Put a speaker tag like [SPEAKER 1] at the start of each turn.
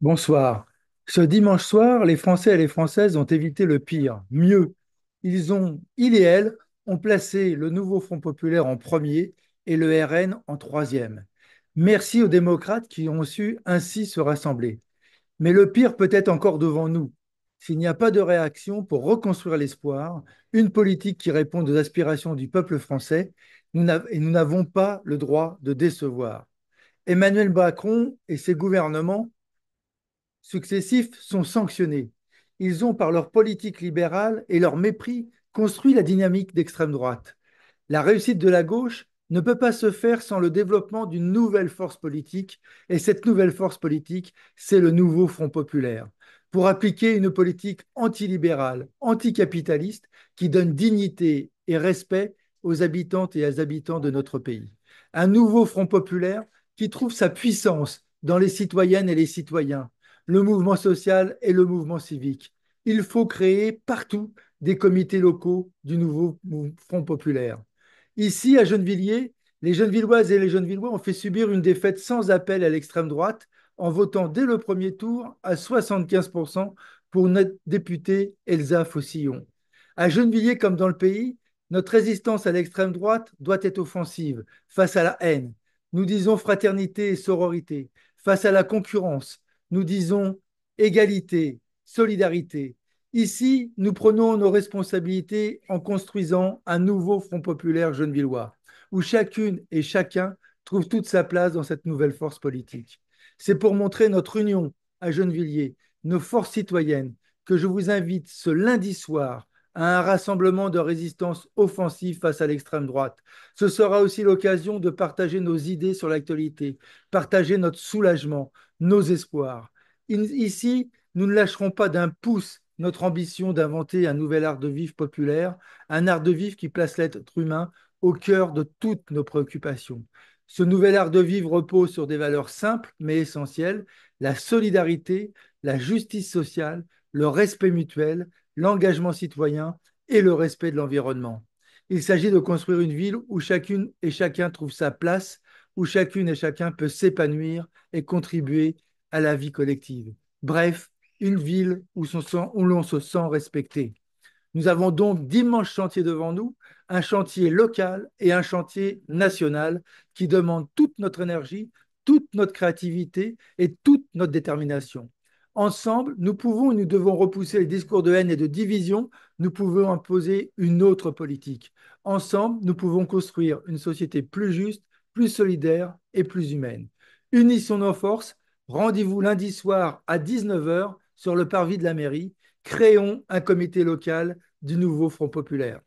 [SPEAKER 1] Bonsoir. Ce dimanche soir, les Français et les Françaises ont évité le pire. Mieux, ils ont, il et elle, ont placé le nouveau Front populaire en premier et le RN en troisième. Merci aux démocrates qui ont su ainsi se rassembler. Mais le pire peut être encore devant nous. S'il n'y a pas de réaction pour reconstruire l'espoir, une politique qui réponde aux aspirations du peuple français, nous n'avons pas le droit de décevoir. Emmanuel Macron et ses gouvernements successifs sont sanctionnés. Ils ont, par leur politique libérale et leur mépris, construit la dynamique d'extrême droite. La réussite de la gauche ne peut pas se faire sans le développement d'une nouvelle force politique, et cette nouvelle force politique, c'est le nouveau Front populaire, pour appliquer une politique antilibérale, anticapitaliste, qui donne dignité et respect aux habitantes et aux habitants de notre pays. Un nouveau Front populaire qui trouve sa puissance dans les citoyennes et les citoyens, le mouvement social et le mouvement civique. Il faut créer partout des comités locaux du nouveau Front populaire. Ici, à Gennevilliers, les Gennevilloises et les Gennevillois ont fait subir une défaite sans appel à l'extrême droite en votant dès le premier tour à 75% pour notre députée Elsa Fossillon. À Gennevilliers comme dans le pays, notre résistance à l'extrême droite doit être offensive face à la haine. Nous disons fraternité et sororité face à la concurrence, nous disons égalité, solidarité. Ici, nous prenons nos responsabilités en construisant un nouveau Front populaire genevillois, où chacune et chacun trouve toute sa place dans cette nouvelle force politique. C'est pour montrer notre union à Genevilliers, nos forces citoyennes, que je vous invite ce lundi soir un rassemblement de résistance offensive face à l'extrême droite. Ce sera aussi l'occasion de partager nos idées sur l'actualité, partager notre soulagement, nos espoirs. Ici, nous ne lâcherons pas d'un pouce notre ambition d'inventer un nouvel art de vivre populaire, un art de vivre qui place l'être humain au cœur de toutes nos préoccupations. Ce nouvel art de vivre repose sur des valeurs simples mais essentielles, la solidarité, la justice sociale, le respect mutuel, l'engagement citoyen et le respect de l'environnement. Il s'agit de construire une ville où chacune et chacun trouve sa place, où chacune et chacun peut s'épanouir et contribuer à la vie collective. Bref, une ville où, l'on se sent respecté. Nous avons donc d'immenses chantiers devant nous, un chantier local et un chantier national qui demandent toute notre énergie, toute notre créativité et toute notre détermination. Ensemble, nous pouvons et nous devons repousser les discours de haine et de division, nous pouvons imposer une autre politique. Ensemble, nous pouvons construire une société plus juste, plus solidaire et plus humaine. Unissons nos forces, rendez-vous lundi soir à 19h sur le parvis de la mairie, créons un comité local du nouveau Front populaire.